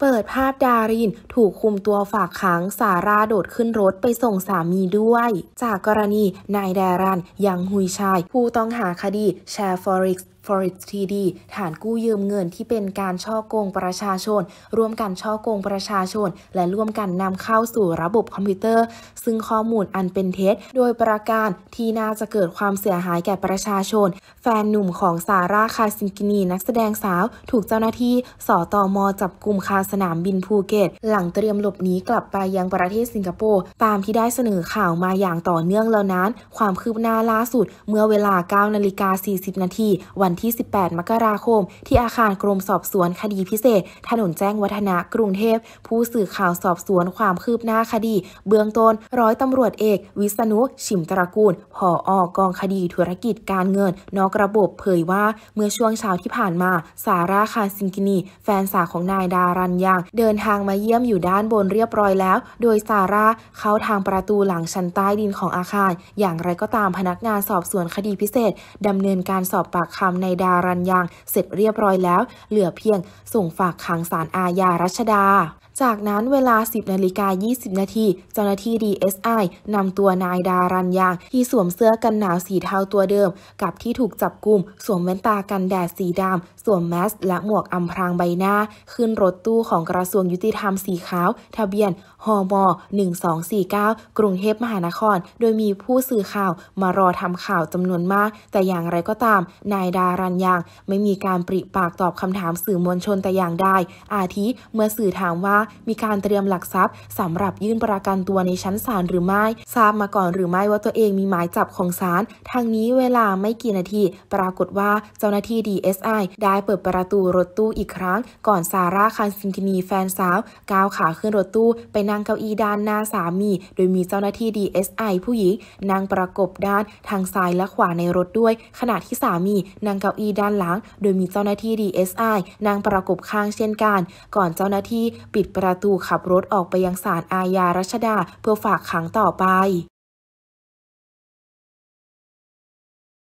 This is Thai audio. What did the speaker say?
เปิดภาพดาริน ถูกคุมตัวฝากขังสาราโดดขึ้นรถไปส่งสามีด้วย จากกรณีนายแดรันยังหุยชาย ผู้ต้องหาคดีแชร์ฟอริก Forex t d ฐานกู้ยืมเงินที่เป็นการช่อโกงประชาชน ร่วมกันช่อโกงประชาชน และร่วมกันนำเข้าสู่ระบบคอมพิวเตอร์ ซึ่งข้อมูลอันเป็นเท็จโดยประการที่น่าจะเกิดความเสียหายแก่ประชาชน แฟนหนุ่มของซาร่าคาซิงกินีนักแสดงสาวถูกเจ้าหน้าที่สอตอมอจับกลุ่มคาสนามบินภูเก็ตหลังเตรียมหลบหนีกลับไปยังประเทศสิงคโปร์ตามที่ได้เสนอข่าวมาอย่างต่อเนื่องแล้วนั้น ความคืบหน้าล่าสุดเมื่อเวลา9นาฬิกา40นาทีวันที่ 18 มกราคม ที่อาคารกรมสอบสวนคดีพิเศษ ถนนแจ้งวัฒนะ กรุงเทพ ผู้สื่อข่าวสอบสวนความคืบหน้าคดี เบื้องต้น ร้อยตำรวจเอก วิษณุชิมตระกูลผออกองคดีธุรกิจการเงิน นอกระบบ เผยว่า เมื่อช่วงเช้าที่ผ่านมา สาราคารซิงกินี แฟนสาวของนายดารันยางเดินทางมาเยี่ยมอยู่ด้านบนเรียบร้อยแล้ว โดยสาราเข้าทางประตูหลังชั้นใต้ดินของอาคาร อย่างไรก็ตาม พนักงานสอบสวนคดีพิเศษดำเนินการสอบปากคำในดารันยังเสร็จเรียบร้อยแล้ว เหลือเพียงส่งฝากขังสารอาญารัชดาจากนั้นเวลา 10 นาฬิกา 20 นาทีเจ้าหน้าที่ DSI นำตัวนายดารันยางที่สวมเสื้อกันหนาวสีเทาตัวเดิม กับที่ถูกจับกลุ่มสวมแว่นตากันแดดสีดำสวมแมส และหมวกอำพรางใบหน้า ขึ้นรถตู้ของกระทรวงยุติธรรมสีขาว ทะเบียนฮม1249 กรุงเทพมหานคร โดยมีผู้สื่อข่าวมารอทำข่าวจำนวนมาก แต่อย่างไรก็ตาม นายดารันยางไม่มีการปริปากตอบคำถามสื่อมวลชนแต่อย่างใด อาทิ เมื่อสื่อถามว่ามีการเตรียมหลักทรัพย์สำหรับยื่นประกันตัวในชั้นศาลหรือไม่ทราบมาก่อนหรือไม่ว่าตัวเองมีหมายจับของศาลทางนี้เวลาไม่กี่นาทีปรากฏว่าเจ้าหน้าที่ DSI ได้เปิดประตูรถตู้อีกครั้ง ก่อนซาร่าคันซินทินีแฟนสาวก้าวขาขึ้นรถตู้ไปนั่งเก้าอี้ด้านหน้าสามี โดยมีเจ้าหน้าที่ DSI ผู้หญิง นั่งประกบด้านทางซ้ายและขวาในรถด้วยขณะที่สามีนั่งเก้าอี้ด้านหลังโดยมีเจ้าหน้าที่ DSI นั่งประกบข้างเช่นกันก่อนเจ้าหน้าที่ปิดประตูขับรถออกไปยังศาลอาญารัชดาเพื่อฝากขังต่อไป